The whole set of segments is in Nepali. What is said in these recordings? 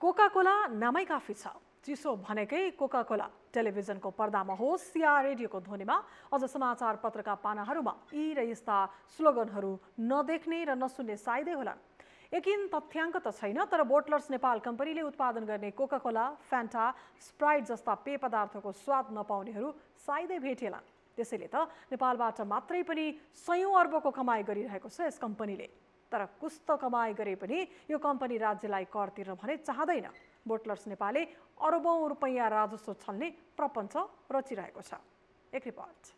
कोका कोला नामै काफी छ चिसो भनेकै कोका कोला टेलिभिजनको पर्दामा होस् या रेडियोको ध्वनिमा अझ समाचार पत्रका पानाहरूमा यी र यस्ता स्लोगनहरू नदेख्ने र नसुन्ने सायदै होला यकिन तथ्याङ्क त छैन तर बोटलर्स नेपाल कम्पनीले उत्पादन गर्ने कोका कोला फ्यान्टा स्प्राइट जस्ता पेय पदार्थको स्वाद नपाउनेहरू सायदै भेटेला त्यसैले त नेपालबाट मात्रै पनि सयौँ अर्बको कमाई गरिरहेको छ यस कम्पनीले तर कुस्त कमाई गरे पनि यो कम्पनी राज्यलाई कर तिर्न भने चाहँदैन बोटलर्स नेपालले अरबौँ रुपैयाँ राजस्व छल्ने प्रपञ्च रचिरहेको छ एक रिपोर्ट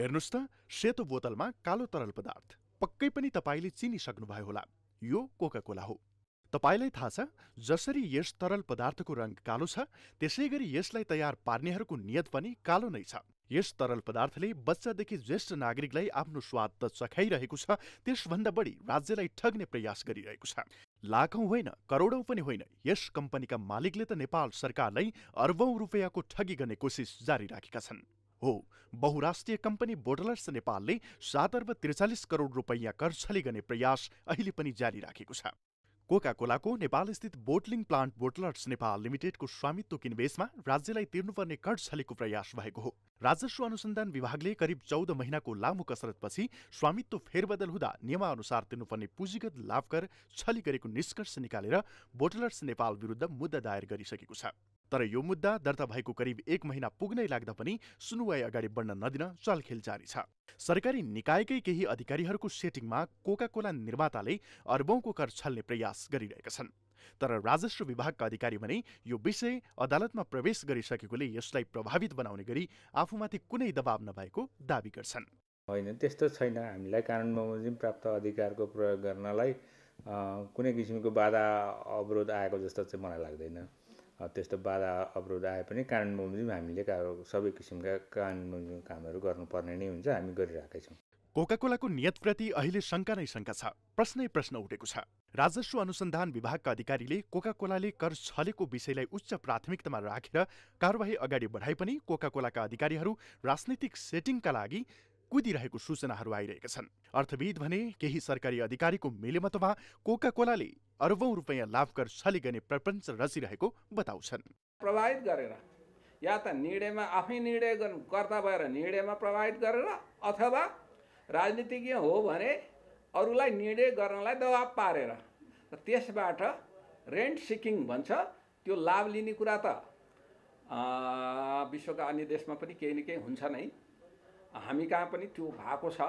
हेर्नुहोस् त सेतो बोतलमा कालो तरल पदार्थ पक्कै पनि तपाईँले चिनिसक्नुभयो होला यो कोका कोला हो तपाईँलाई थाहा छ जसरी यस तरल पदार्थको रङ कालो छ त्यसै गरी यसलाई तयार पार्नेहरूको नियत पनि कालो नै छ यस तरल पदार्थले बच्चादेखि ज्येष्ठ नागरिकलाई आफ्नो स्वाद त चखाइरहेको छ त्यसभन्दा बढी राज्यलाई ठग्ने प्रयास गरिरहेको छ लाखौँ होइन करोडौं पनि होइन यस कम्पनीका मालिकले त नेपाल सरकारलाई अर्बौँ रुपियाँको ठगी गर्ने कोसिस जारी राखेका छन् हो बहुराष्ट्रिय कम्पनी बोर्डलर्स नेपालले सात अर्ब त्रिचालिस करोड रुपैयाँ कर छली गर्ने प्रयास अहिले पनि जारी राखेको छ कोका कोलाको नेपालस्थित बोटलिङ प्लान्ट बोटलर्स नेपाल लिमिटेडको स्वामित्व किनबेचमा राज्यलाई तिर्नुपर्ने कर छलेको प्रयास भएको हो राजस्व अनुसन्धान विभागले करिब चौध महिनाको लामो कसरतपछि स्वामित्व फेरबदल हुँदा नियमाअनुसार तिर्नुपर्ने पुँजीगत लाभकर छली गरेको निष्कर्ष निकालेर बोटलर्स नेपाल विरुद्ध मुद्दा दायर गरिसकेको छ तर यो मुद्दा दर्ता भएको करिब एक महिना पुग्नै लाग्दा पनि सुनुवाई अगाडि बढ्न नदिन चलखेल जारी छ सरकारी निकायकै केही अधिकारीहरूको सेटिङमा कोका कोला निर्माताले अर्बौंको कर छल्ने प्रयास गरिरहेका छन् तर राजस्व विभागका अधिकारी भने यो विषय अदालतमा प्रवेश गरिसकेकोले यसलाई प्रभावित बनाउने गरी आफूमाथि कुनै दबाव नभएको दावी गर्छन् होइन त्यस्तो छैन हामीलाई कानुन बमोजिम प्राप्त अधिकारको प्रयोग गर्नलाई कुनै किसिमको बाधा अवरोध आएको जस्तो चाहिँ मलाई लाग्दैन त्यस्तो बाधा अवरोध आए पनि कानुन बमोजिम हामीले सबै किसिमका कानुन बमोजिम कामहरू गर्नुपर्ने नै हुन्छ हामी गरिरहेकै छौँ कोका कोलाको नियतप्रति अहिले शङ्का नै शङ्का छ प्रश्नै प्रश्न उठेको छ राजस्व अनुसन्धान विभागका अधिकारीले कोका कोलाले कर छलेको विषयलाई उच्च प्राथमिकतामा राखेर कारवाही अगाडि बढाए पनि कोका कोलाका अधिकारीहरू राजनैतिक सेटिङका लागि कुदिरहेको सूचनाहरू आइरहेका छन् अर्थविद भने केही सरकारी अधिकारीको मेलेमतोमा कोका कोलाले अरबौं रुपियाँ लाभकर गर्ने प्रपञ्च रचिरहेको बताउँछन् प्रभावित गरेर या त निर्णयमा आफै निर्णय कर्ता भएर निर्णयमा प्रभावित गरेर अथवा राजनीतिज्ञ हो भने अरूलाई निर्णय गर्नलाई दबाब पारेर त्यसबाट रेन्ट सिकिङ भन्छ त्यो लाभ लिने कुरा त विश्वका अन्य देशमा पनि केही न केही हुन्छ नै हामी कहाँ पनि त्यो भएको छ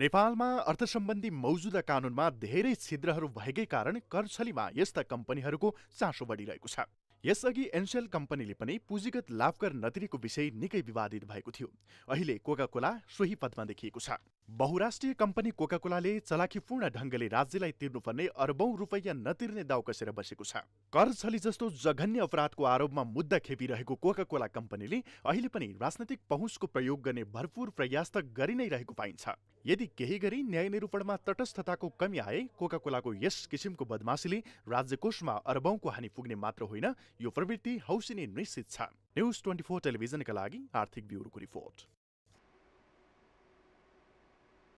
नेपालमा अर्थसम्बन्धी मौजुदा कानुनमा धेरै छिद्रहरू भएकै कारण करछलीमा यस्ता कम्पनीहरूको चासो बढिरहेको छ यसअघि एनसेल कम्पनीले पनि पुँजीगत लाभकर नतिरेको विषय निकै विवादित भएको थियो अहिले कोका कोला सोही पदमा देखिएको छ बहुराष्ट्रिय कम्पनी कोकाकोलाले चलाखीपूर्ण ढङ्गले राज्यलाई तिर्नुपर्ने अरबौं रुपैयाँ नतिर्ने दाउ कसेर बसेको छ कर छली जस्तो जघन्य अपराधको आरोपमा मुद्दा खेपिरहेको कोकाकोला कम्पनीले अहिले पनि राजनैतिक पहुँचको प्रयोग गर्ने भरपूर प्रयास त गरि नै रहेको पाइन्छ यदि केही गरी न्याय निरूपणमा तटस्थताको कमी आए कोकाकोलाको यस किसिमको बदमासीले राज्यकोषमा अरबौंको हानि पुग्ने मात्र होइन यो प्रवृत्ति हौसिने निश्चित छ न्युज ट्वेन्टी फोर टेलिभिजनका लागि आर्थिक ब्युरोको रिपोर्ट